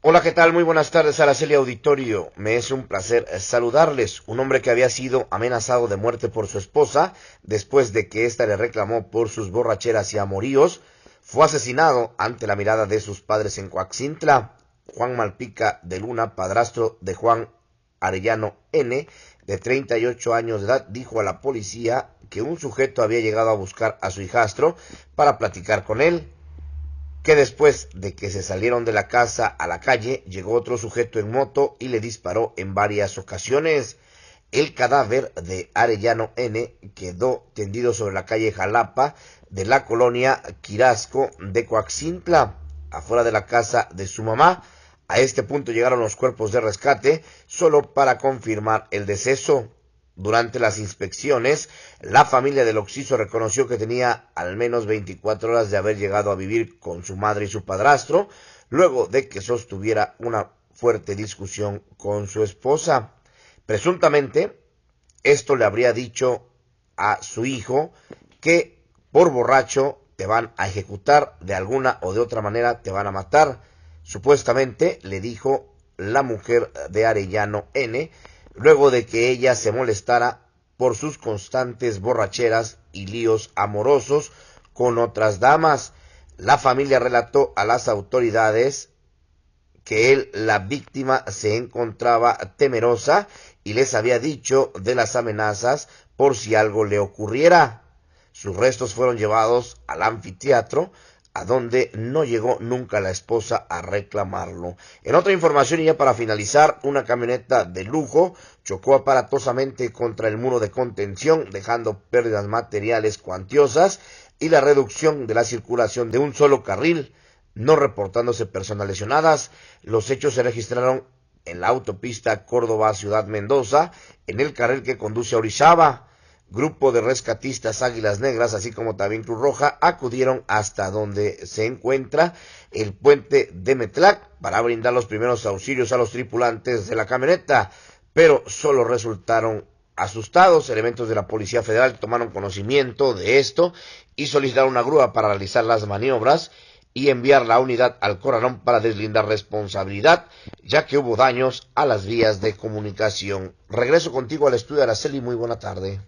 Hola, ¿qué tal? Muy buenas tardes a la Celia Auditorio. Me es un placer saludarles. Un hombre que había sido amenazado de muerte por su esposa después de que ésta le reclamó por sus borracheras y amoríos, fue asesinado ante la mirada de sus padres en Coaxintla. Juan Malpica de Luna, padrastro de Juan Arellano N, de 38 años de edad, dijo a la policía que un sujeto había llegado a buscar a su hijastro para platicar con él que después de que se salieron de la casa a la calle, llegó otro sujeto en moto y le disparó en varias ocasiones. El cadáver de Arellano N quedó tendido sobre la calle Jalapa de la colonia Quirasco de Coaxintla, afuera de la casa de su mamá. A este punto llegaron los cuerpos de rescate solo para confirmar el deceso. Durante las inspecciones, la familia del Oxiso reconoció que tenía al menos 24 horas de haber llegado a vivir con su madre y su padrastro, luego de que sostuviera una fuerte discusión con su esposa. Presuntamente, esto le habría dicho a su hijo que por borracho te van a ejecutar, de alguna o de otra manera te van a matar. Supuestamente le dijo la mujer de Arellano N, luego de que ella se molestara por sus constantes borracheras y líos amorosos con otras damas. La familia relató a las autoridades que él, la víctima, se encontraba temerosa y les había dicho de las amenazas por si algo le ocurriera. Sus restos fueron llevados al anfiteatro donde no llegó nunca la esposa a reclamarlo. En otra información, y ya para finalizar, una camioneta de lujo chocó aparatosamente contra el muro de contención, dejando pérdidas materiales cuantiosas y la reducción de la circulación de un solo carril, no reportándose personas lesionadas. Los hechos se registraron en la autopista Córdoba-Ciudad Mendoza, en el carril que conduce a Orizaba. Grupo de rescatistas Águilas Negras, así como también Cruz Roja, acudieron hasta donde se encuentra el puente de Metlac para brindar los primeros auxilios a los tripulantes de la camioneta, pero solo resultaron asustados. Elementos de la Policía Federal tomaron conocimiento de esto y solicitaron una grúa para realizar las maniobras y enviar la unidad al Corralón para deslindar responsabilidad, ya que hubo daños a las vías de comunicación. Regreso contigo al estudio, de Araceli. Muy buena tarde.